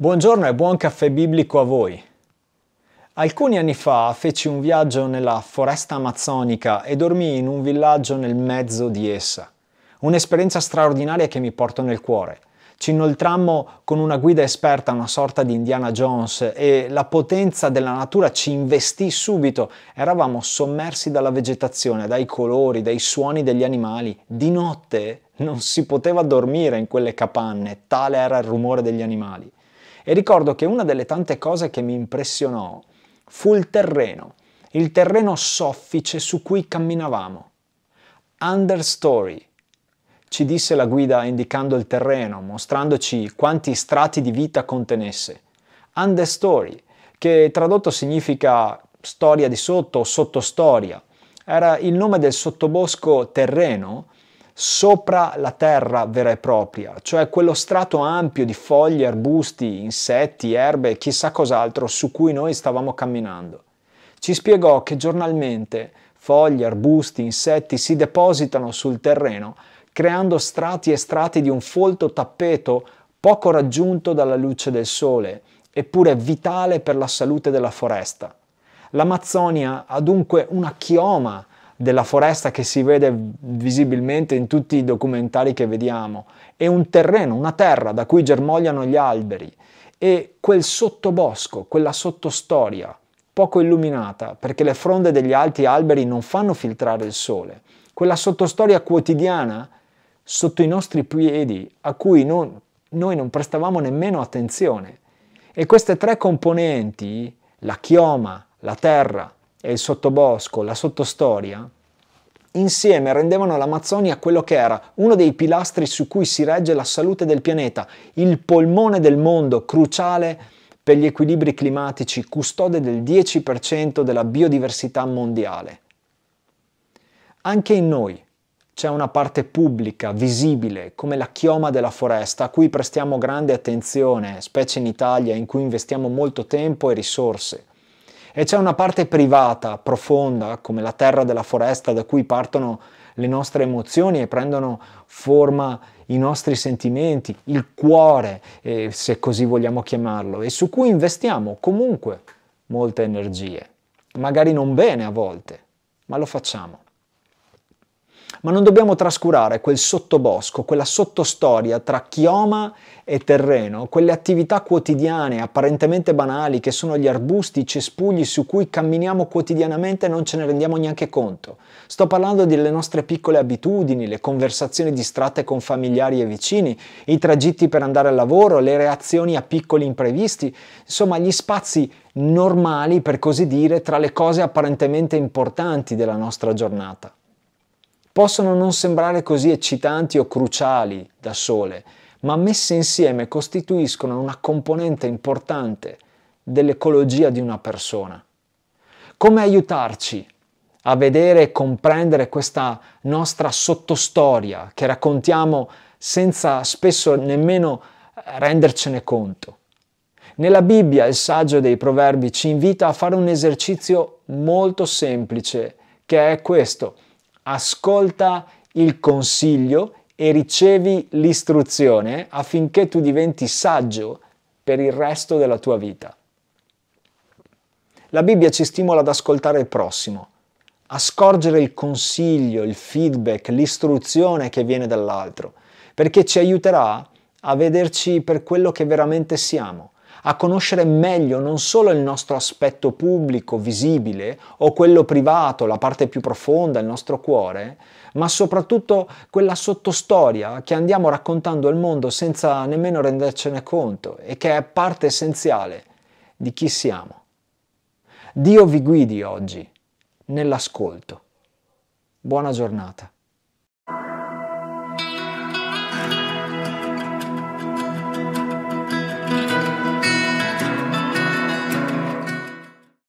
Buongiorno e buon caffè biblico a voi. Alcuni anni fa feci un viaggio nella foresta amazzonica e dormii in un villaggio nel mezzo di essa. Un'esperienza straordinaria che mi porto nel cuore. Ci inoltrammo con una guida esperta, una sorta di Indiana Jones, e la potenza della natura ci investì subito. Eravamo sommersi dalla vegetazione, dai colori, dai suoni degli animali. Di notte non si poteva dormire in quelle capanne, tale era il rumore degli animali. E ricordo che una delle tante cose che mi impressionò fu il terreno, il terreno soffice su cui camminavamo. Understory, ci disse la guida indicando il terreno, mostrandoci quanti strati di vita contenesse. Understory, che tradotto significa storia di sotto o sottostoria, era il nome del sottobosco terreno sopra la terra vera e propria, cioè quello strato ampio di foglie, arbusti, insetti, erbe e chissà cos'altro su cui noi stavamo camminando. Ci spiegò che giornalmente foglie, arbusti, insetti si depositano sul terreno, creando strati e strati di un folto tappeto poco raggiunto dalla luce del sole, eppure vitale per la salute della foresta. L'Amazzonia ha dunque una chioma della foresta che si vede visibilmente in tutti i documentari che vediamo, è un terreno, una terra da cui germogliano gli alberi, e quel sottobosco, quella sottostoria, poco illuminata, perché le fronde degli alti alberi non fanno filtrare il sole, quella sottostoria quotidiana sotto i nostri piedi, a cui non, noi non prestavamo nemmeno attenzione. E queste tre componenti, la chioma, la terra e il sottobosco, la sottostoria, insieme rendevano l'Amazzonia quello che era uno dei pilastri su cui si regge la salute del pianeta, il polmone del mondo, cruciale per gli equilibri climatici, custode del 10% della biodiversità mondiale. Anche in noi c'è una parte pubblica, visibile, come la chioma della foresta, a cui prestiamo grande attenzione, specie in Italia, in cui investiamo molto tempo e risorse e c'è una parte privata, profonda, come la terra della foresta da cui partono le nostre emozioni e prendono forma i nostri sentimenti, il cuore, eh, se così vogliamo chiamarlo, e su cui investiamo comunque molte energie, magari non bene a volte, ma lo facciamo ma non dobbiamo trascurare quel sottobosco, quella sottostoria tra chioma e terreno, quelle attività quotidiane apparentemente banali che sono gli arbusti, i cespugli su cui camminiamo quotidianamente e non ce ne rendiamo neanche conto. Sto parlando delle nostre piccole abitudini, le conversazioni distratte con familiari e vicini, i tragitti per andare al lavoro, le reazioni a piccoli imprevisti, insomma gli spazi normali, per così dire, tra le cose apparentemente importanti della nostra giornata possono non sembrare così eccitanti o cruciali da sole, ma messe insieme costituiscono una componente importante dell'ecologia di una persona. Come aiutarci a vedere e comprendere questa nostra sottostoria che raccontiamo senza spesso nemmeno eh, rendercene conto? Nella Bibbia il saggio dei proverbi ci invita a fare un esercizio molto semplice che è questo ascolta il consiglio e ricevi l'istruzione affinché tu diventi saggio per il resto della tua vita. La Bibbia ci stimola ad ascoltare il prossimo, a scorgere il consiglio, il feedback, l'istruzione che viene dall'altro, perché ci aiuterà a vederci per quello che veramente siamo, a conoscere meglio non solo il nostro aspetto pubblico, visibile, o quello privato, la parte più profonda, il nostro cuore, ma soprattutto quella sottostoria che andiamo raccontando al mondo senza nemmeno rendercene conto e che è parte essenziale di chi siamo. Dio vi guidi oggi nell'ascolto. Buona giornata.